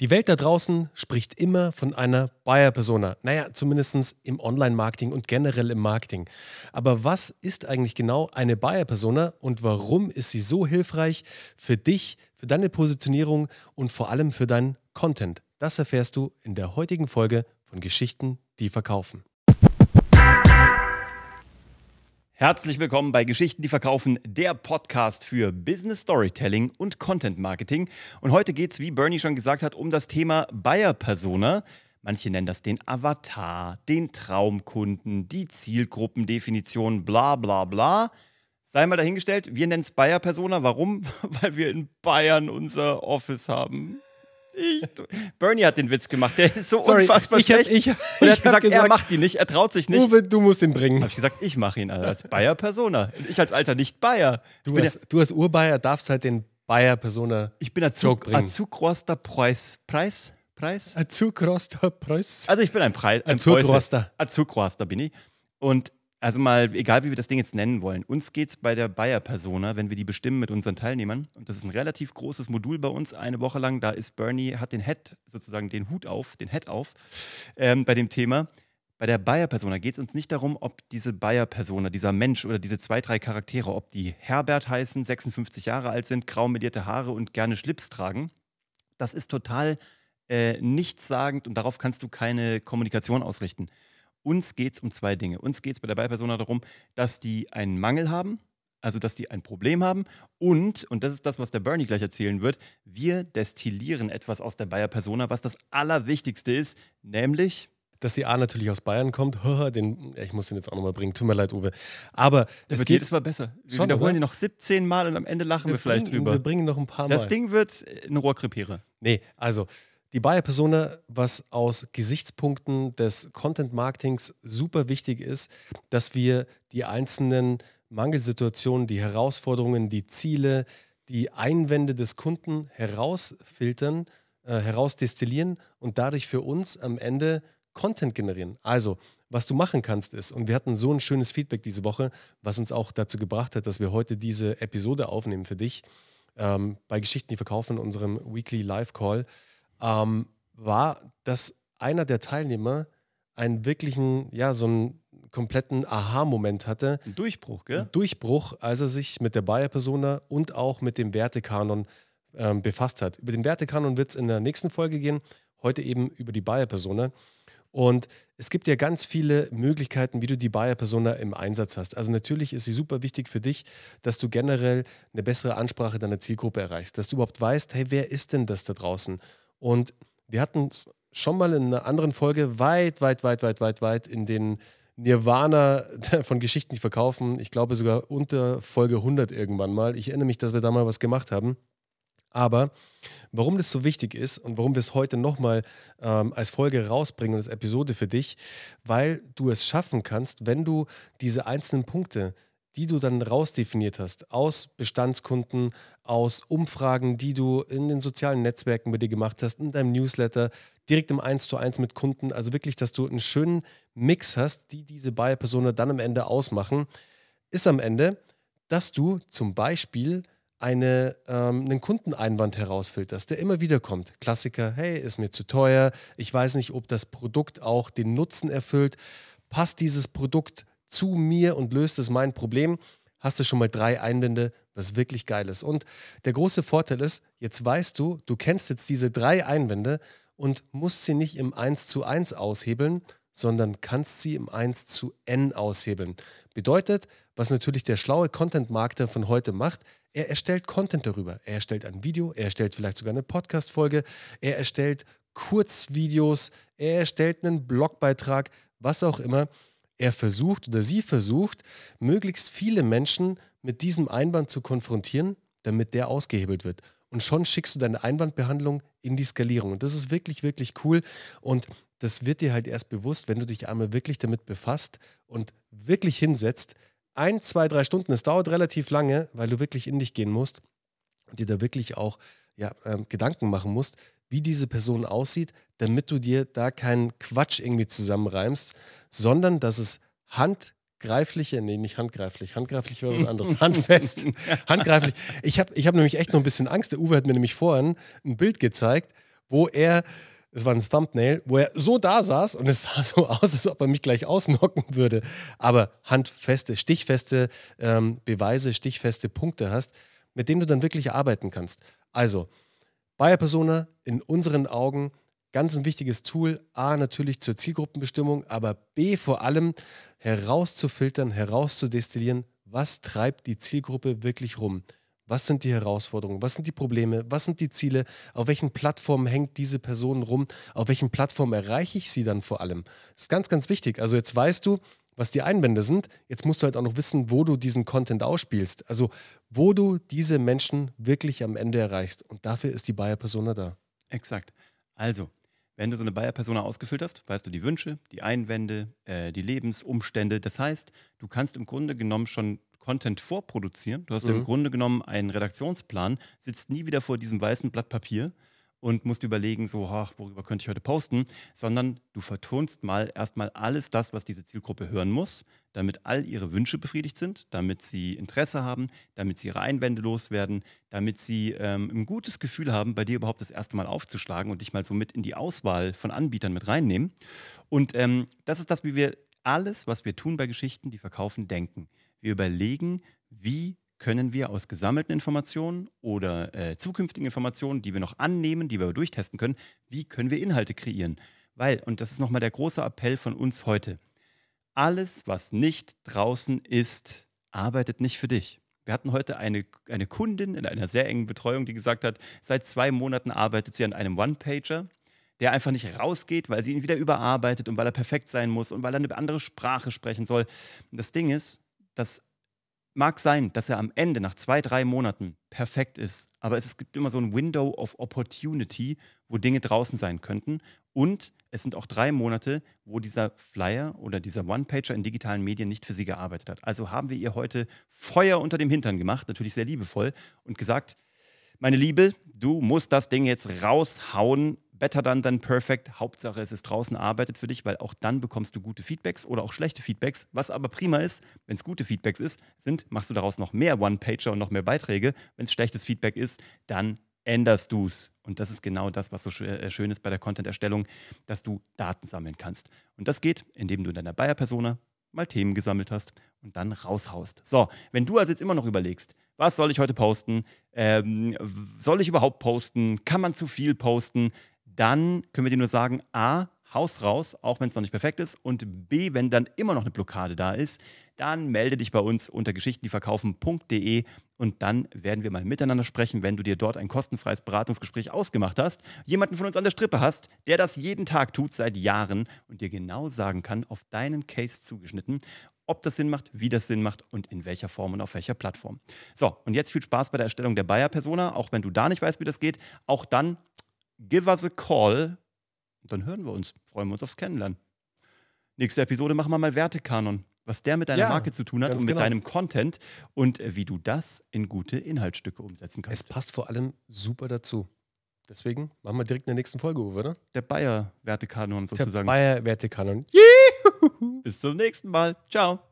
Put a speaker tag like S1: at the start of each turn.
S1: Die Welt da draußen spricht immer von einer Buyer-Persona. Naja, zumindest im Online-Marketing und generell im Marketing. Aber was ist eigentlich genau eine Buyer-Persona und warum ist sie so hilfreich für dich, für deine Positionierung und vor allem für deinen Content? Das erfährst du in der heutigen Folge von Geschichten, die verkaufen.
S2: Herzlich willkommen bei Geschichten, die verkaufen, der Podcast für Business Storytelling und Content Marketing. Und heute geht es, wie Bernie schon gesagt hat, um das Thema Buyer Persona. Manche nennen das den Avatar, den Traumkunden, die Zielgruppendefinition, bla bla bla. Sei mal dahingestellt, wir nennen es Bayer Persona. Warum? Weil wir in Bayern unser Office haben. Ich, Bernie hat den Witz gemacht. Der ist so Sorry, unfassbar ich schlecht. Hab,
S1: ich, und er hat gesagt, gesagt, er macht
S2: ihn nicht, er traut sich nicht. Uwe, du musst ihn bringen. Habe ich gesagt, ich mache ihn als Bayer Persona. Ich als alter nicht Bayer. Du als, ja, du als Urbayer darfst halt den Bayer Persona. Ich bin ein zu, großer Preis. Preis? Preis?
S1: Ein zu großer Preis.
S2: Also ich bin ein Preis. Ein, ein zu großer. Ein zu großer bin ich. Und also mal, egal wie wir das Ding jetzt nennen wollen, uns geht es bei der Bayer-Persona, wenn wir die bestimmen mit unseren Teilnehmern, und das ist ein relativ großes Modul bei uns, eine Woche lang, da ist Bernie, hat den Head, sozusagen den Hut auf, den Head auf, ähm, bei dem Thema. Bei der Bayer-Persona geht es uns nicht darum, ob diese Bayer-Persona, dieser Mensch oder diese zwei, drei Charaktere, ob die Herbert heißen, 56 Jahre alt sind, grau medierte Haare und gerne Schlips tragen. Das ist total äh, nichtssagend und darauf kannst du keine Kommunikation ausrichten uns geht es um zwei Dinge. Uns geht es bei der Beipersona darum, dass die einen Mangel haben, also dass die ein Problem haben und, und das ist das, was der Bernie gleich erzählen wird, wir destillieren etwas aus der Bayer
S1: Persona, was das Allerwichtigste ist, nämlich... Dass die A natürlich aus Bayern kommt, den, ich muss den jetzt auch nochmal bringen, tut mir leid, Uwe. Aber der es geht jedes Mal besser. Wir schon, wiederholen oder? noch 17 Mal und am Ende lachen wir, wir vielleicht bringen, drüber. Wir bringen noch ein paar Mal. Das Ding wird äh, eine Rohrkrepierer. Nee, also die Buyer-Persona, was aus Gesichtspunkten des Content-Marketings super wichtig ist, dass wir die einzelnen Mangelsituationen, die Herausforderungen, die Ziele, die Einwände des Kunden herausfiltern, äh, herausdestillieren und dadurch für uns am Ende Content generieren. Also, was du machen kannst ist, und wir hatten so ein schönes Feedback diese Woche, was uns auch dazu gebracht hat, dass wir heute diese Episode aufnehmen für dich ähm, bei Geschichten, die verkaufen, in unserem Weekly Live Call ähm, war, dass einer der Teilnehmer einen wirklichen, ja, so einen kompletten Aha-Moment hatte. Ein Durchbruch, gell? Ein Durchbruch, als er sich mit der Bayer-Persona und auch mit dem Wertekanon ähm, befasst hat. Über den Wertekanon wird es in der nächsten Folge gehen, heute eben über die Bayer-Persona. Und es gibt ja ganz viele Möglichkeiten, wie du die bayer persona im Einsatz hast. Also natürlich ist sie super wichtig für dich, dass du generell eine bessere Ansprache deiner Zielgruppe erreichst, dass du überhaupt weißt, hey, wer ist denn das da draußen? Und wir hatten es schon mal in einer anderen Folge weit, weit, weit, weit, weit, weit in den Nirvana von Geschichten, die verkaufen. Ich glaube sogar unter Folge 100 irgendwann mal. Ich erinnere mich, dass wir da mal was gemacht haben. Aber warum das so wichtig ist und warum wir es heute nochmal ähm, als Folge rausbringen und als Episode für dich, weil du es schaffen kannst, wenn du diese einzelnen Punkte die du dann rausdefiniert hast aus Bestandskunden, aus Umfragen, die du in den sozialen Netzwerken mit dir gemacht hast, in deinem Newsletter, direkt im 1 zu 1 mit Kunden. Also wirklich, dass du einen schönen Mix hast, die diese Buyer-Persona dann am Ende ausmachen, ist am Ende, dass du zum Beispiel eine, ähm, einen Kundeneinwand herausfilterst, der immer wieder kommt. Klassiker, hey, ist mir zu teuer, ich weiß nicht, ob das Produkt auch den Nutzen erfüllt, passt dieses Produkt zu mir und löst es mein Problem, hast du schon mal drei Einwände, was wirklich geil ist. Und der große Vorteil ist, jetzt weißt du, du kennst jetzt diese drei Einwände und musst sie nicht im 1 zu 1 aushebeln, sondern kannst sie im 1 zu N aushebeln. Bedeutet, was natürlich der schlaue Content-Marketer von heute macht, er erstellt Content darüber. Er erstellt ein Video, er erstellt vielleicht sogar eine Podcast-Folge, er erstellt Kurzvideos, er erstellt einen Blogbeitrag, was auch immer er versucht oder sie versucht, möglichst viele Menschen mit diesem Einwand zu konfrontieren, damit der ausgehebelt wird. Und schon schickst du deine Einwandbehandlung in die Skalierung. Und das ist wirklich, wirklich cool. Und das wird dir halt erst bewusst, wenn du dich einmal wirklich damit befasst und wirklich hinsetzt. Ein, zwei, drei Stunden, es dauert relativ lange, weil du wirklich in dich gehen musst und dir da wirklich auch ja, ähm, Gedanken machen musst, wie diese Person aussieht, damit du dir da keinen Quatsch irgendwie zusammenreimst, sondern dass es handgreifliche, nee, nicht handgreiflich, handgreiflich wäre was anderes, handfest, handgreiflich. Ich habe ich hab nämlich echt noch ein bisschen Angst. Der Uwe hat mir nämlich vorhin ein Bild gezeigt, wo er es war ein Thumbnail, wo er so da saß und es sah so aus, als ob er mich gleich ausnocken würde. Aber handfeste, stichfeste ähm, Beweise, stichfeste Punkte hast, mit denen du dann wirklich arbeiten kannst. Also, Buyer Persona in unseren Augen ganz ein wichtiges Tool, a natürlich zur Zielgruppenbestimmung, aber b vor allem herauszufiltern, herauszudestillieren, was treibt die Zielgruppe wirklich rum. Was sind die Herausforderungen? Was sind die Probleme? Was sind die Ziele? Auf welchen Plattformen hängt diese Person rum? Auf welchen Plattformen erreiche ich sie dann vor allem? Das ist ganz, ganz wichtig. Also jetzt weißt du, was die Einwände sind. Jetzt musst du halt auch noch wissen, wo du diesen Content ausspielst. Also, wo du diese Menschen wirklich am Ende erreichst. Und dafür ist die bayer persona da. Exakt.
S2: Also, wenn du so eine bayer persona ausgefüllt hast, weißt du die Wünsche, die Einwände, äh, die Lebensumstände. Das heißt, du kannst im Grunde genommen schon Content vorproduzieren. Du hast mhm. im Grunde genommen einen Redaktionsplan, sitzt nie wieder vor diesem weißen Blatt Papier, und musst überlegen, so, ach, worüber könnte ich heute posten, sondern du vertonst mal erstmal alles das, was diese Zielgruppe hören muss, damit all ihre Wünsche befriedigt sind, damit sie Interesse haben, damit sie ihre Einwände loswerden, damit sie ähm, ein gutes Gefühl haben, bei dir überhaupt das erste Mal aufzuschlagen und dich mal so mit in die Auswahl von Anbietern mit reinnehmen. Und ähm, das ist das, wie wir alles, was wir tun bei Geschichten, die verkaufen, denken. Wir überlegen, wie können wir aus gesammelten Informationen oder äh, zukünftigen Informationen, die wir noch annehmen, die wir durchtesten können, wie können wir Inhalte kreieren? Weil, und das ist nochmal der große Appell von uns heute, alles, was nicht draußen ist, arbeitet nicht für dich. Wir hatten heute eine, eine Kundin in einer sehr engen Betreuung, die gesagt hat, seit zwei Monaten arbeitet sie an einem One-Pager, der einfach nicht rausgeht, weil sie ihn wieder überarbeitet und weil er perfekt sein muss und weil er eine andere Sprache sprechen soll. das Ding ist, dass mag sein, dass er am Ende nach zwei, drei Monaten perfekt ist, aber es gibt immer so ein Window of Opportunity, wo Dinge draußen sein könnten. Und es sind auch drei Monate, wo dieser Flyer oder dieser One-Pager in digitalen Medien nicht für sie gearbeitet hat. Also haben wir ihr heute Feuer unter dem Hintern gemacht, natürlich sehr liebevoll, und gesagt, meine Liebe, du musst das Ding jetzt raushauen better done than perfect. Hauptsache, es ist draußen, arbeitet für dich, weil auch dann bekommst du gute Feedbacks oder auch schlechte Feedbacks. Was aber prima ist, wenn es gute Feedbacks ist, sind, machst du daraus noch mehr One-Pager und noch mehr Beiträge. Wenn es schlechtes Feedback ist, dann änderst du es. Und das ist genau das, was so äh, schön ist bei der Content-Erstellung, dass du Daten sammeln kannst. Und das geht, indem du in deiner bayer persona mal Themen gesammelt hast und dann raushaust. So, wenn du also jetzt immer noch überlegst, was soll ich heute posten? Ähm, soll ich überhaupt posten? Kann man zu viel posten? dann können wir dir nur sagen, a, Haus raus, auch wenn es noch nicht perfekt ist. Und B, wenn dann immer noch eine Blockade da ist, dann melde dich bei uns unter geschichtendieverkaufen.de und dann werden wir mal miteinander sprechen, wenn du dir dort ein kostenfreies Beratungsgespräch ausgemacht hast, jemanden von uns an der Strippe hast, der das jeden Tag tut seit Jahren und dir genau sagen kann, auf deinen Case zugeschnitten, ob das Sinn macht, wie das Sinn macht und in welcher Form und auf welcher Plattform. So, und jetzt viel Spaß bei der Erstellung der Bayer-Persona, auch wenn du da nicht weißt, wie das geht. Auch dann give us a call. Und dann hören wir uns. Freuen wir uns aufs Kennenlernen. Nächste Episode machen wir mal Wertekanon. Was der mit deiner ja, Marke zu tun hat und mit genau. deinem Content und äh, wie du das in gute
S1: Inhaltsstücke umsetzen kannst. Es passt vor allem super dazu. Deswegen machen wir direkt in der nächsten Folge, oder? Ne? Der Bayer-Wertekanon sozusagen. Der Bayer-Wertekanon. Bis zum nächsten
S2: Mal. Ciao.